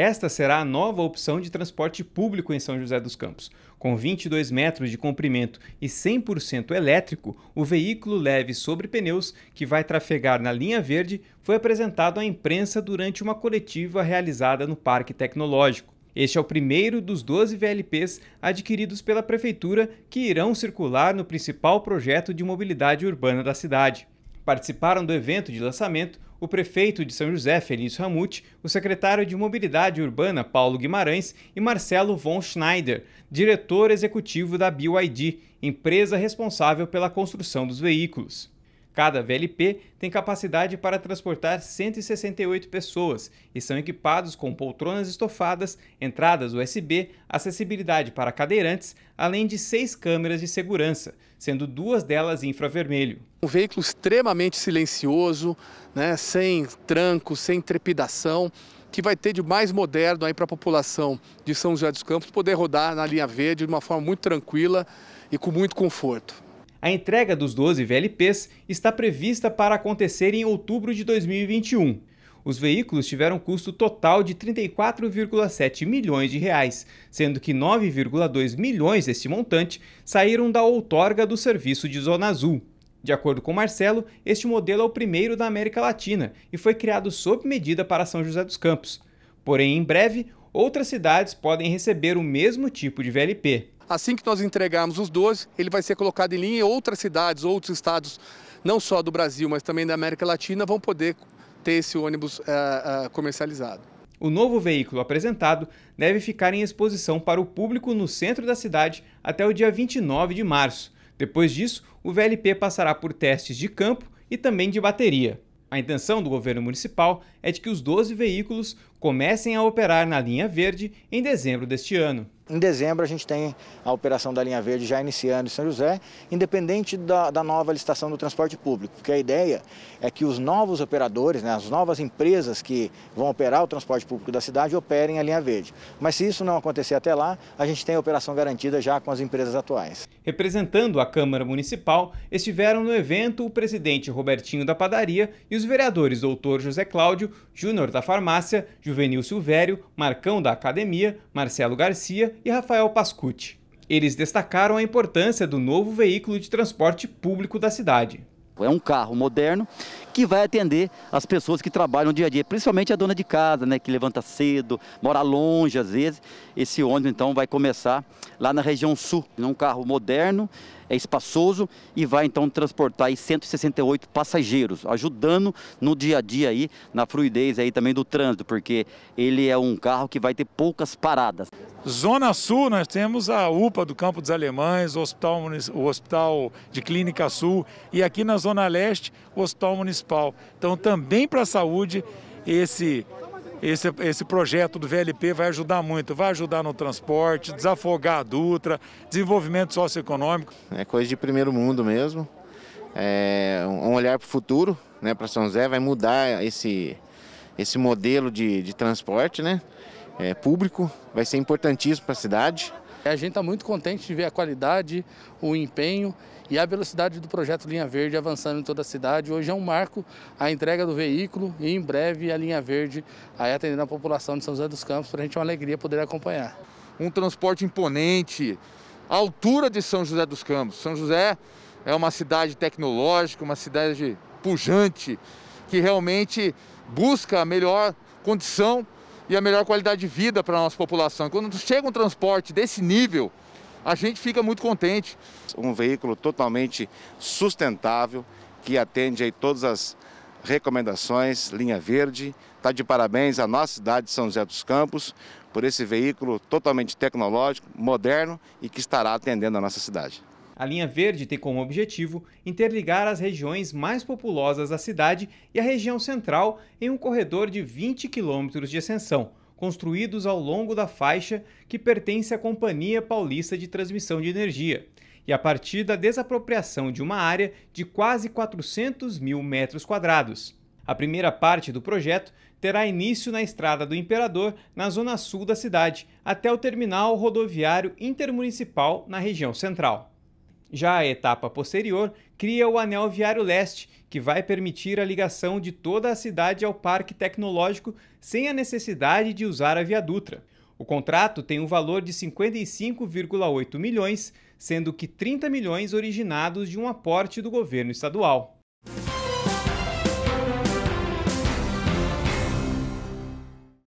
Esta será a nova opção de transporte público em São José dos Campos. Com 22 metros de comprimento e 100% elétrico, o veículo leve sobre pneus, que vai trafegar na linha verde, foi apresentado à imprensa durante uma coletiva realizada no Parque Tecnológico. Este é o primeiro dos 12 VLPs adquiridos pela Prefeitura que irão circular no principal projeto de mobilidade urbana da cidade. Participaram do evento de lançamento o prefeito de São José, Felício Ramute, o secretário de Mobilidade Urbana, Paulo Guimarães, e Marcelo von Schneider, diretor executivo da BYD, empresa responsável pela construção dos veículos. Cada VLP tem capacidade para transportar 168 pessoas e são equipados com poltronas estofadas, entradas USB, acessibilidade para cadeirantes, além de seis câmeras de segurança, sendo duas delas infravermelho. Um veículo extremamente silencioso, né, sem tranco, sem trepidação, que vai ter de mais moderno para a população de São José dos Campos poder rodar na linha verde de uma forma muito tranquila e com muito conforto. A entrega dos 12 VLPs está prevista para acontecer em outubro de 2021. Os veículos tiveram custo total de 34,7 milhões de reais, sendo que 9,2 milhões deste montante saíram da outorga do serviço de Zona Azul. De acordo com Marcelo, este modelo é o primeiro da América Latina e foi criado sob medida para São José dos Campos. Porém, em breve, outras cidades podem receber o mesmo tipo de VLP. Assim que nós entregarmos os 12, ele vai ser colocado em linha e outras cidades, outros estados, não só do Brasil, mas também da América Latina, vão poder ter esse ônibus uh, uh, comercializado. O novo veículo apresentado deve ficar em exposição para o público no centro da cidade até o dia 29 de março. Depois disso, o VLP passará por testes de campo e também de bateria. A intenção do governo municipal é de que os 12 veículos comecem a operar na linha verde em dezembro deste ano. Em dezembro, a gente tem a operação da linha verde já iniciando em São José, independente da, da nova licitação do transporte público, porque a ideia é que os novos operadores, né, as novas empresas que vão operar o transporte público da cidade operem a linha verde. Mas se isso não acontecer até lá, a gente tem a operação garantida já com as empresas atuais. Representando a Câmara Municipal, estiveram no evento o presidente Robertinho da Padaria e os vereadores Doutor José Cláudio, Júnior da Farmácia, Juvenil Silvério, Marcão da Academia, Marcelo Garcia e Rafael Pascucci. Eles destacaram a importância do novo veículo de transporte público da cidade. É um carro moderno que vai atender as pessoas que trabalham dia a dia, principalmente a dona de casa, né, que levanta cedo, mora longe às vezes. Esse ônibus então vai começar lá na região sul, um carro moderno, é espaçoso e vai então transportar aí 168 passageiros, ajudando no dia a dia aí na fluidez aí também do trânsito, porque ele é um carro que vai ter poucas paradas. Zona Sul, nós temos a UPA do Campo dos Alemães, o Hospital, o Hospital de Clínica Sul e aqui na Zona Zona Leste, o Hospital Municipal. Então, também para a saúde, esse esse, esse projeto do VLP vai ajudar muito, vai ajudar no transporte, desafogar a Dutra, desenvolvimento socioeconômico. É coisa de primeiro mundo mesmo, é um olhar para o futuro, né, para São José, vai mudar esse, esse modelo de, de transporte né, é, público, vai ser importantíssimo para a cidade. É, a gente está muito contente de ver a qualidade, o empenho e a velocidade do projeto Linha Verde avançando em toda a cidade. Hoje é um marco a entrega do veículo e em breve a Linha Verde aí atendendo a população de São José dos Campos. Para a gente é uma alegria poder acompanhar. Um transporte imponente, a altura de São José dos Campos. São José é uma cidade tecnológica, uma cidade pujante, que realmente busca a melhor condição e a melhor qualidade de vida para a nossa população. Quando chega um transporte desse nível, a gente fica muito contente. Um veículo totalmente sustentável, que atende aí todas as recomendações, linha verde. Está de parabéns à nossa cidade de São José dos Campos por esse veículo totalmente tecnológico, moderno e que estará atendendo a nossa cidade. A linha verde tem como objetivo interligar as regiões mais populosas da cidade e a região central em um corredor de 20 quilômetros de ascensão, construídos ao longo da faixa que pertence à Companhia Paulista de Transmissão de Energia, e a partir da desapropriação de uma área de quase 400 mil metros quadrados. A primeira parte do projeto terá início na Estrada do Imperador, na zona sul da cidade, até o terminal rodoviário intermunicipal na região central. Já a etapa posterior cria o Anel Viário Leste, que vai permitir a ligação de toda a cidade ao Parque Tecnológico sem a necessidade de usar a Via Dutra. O contrato tem um valor de 55,8 milhões, sendo que 30 milhões originados de um aporte do governo estadual.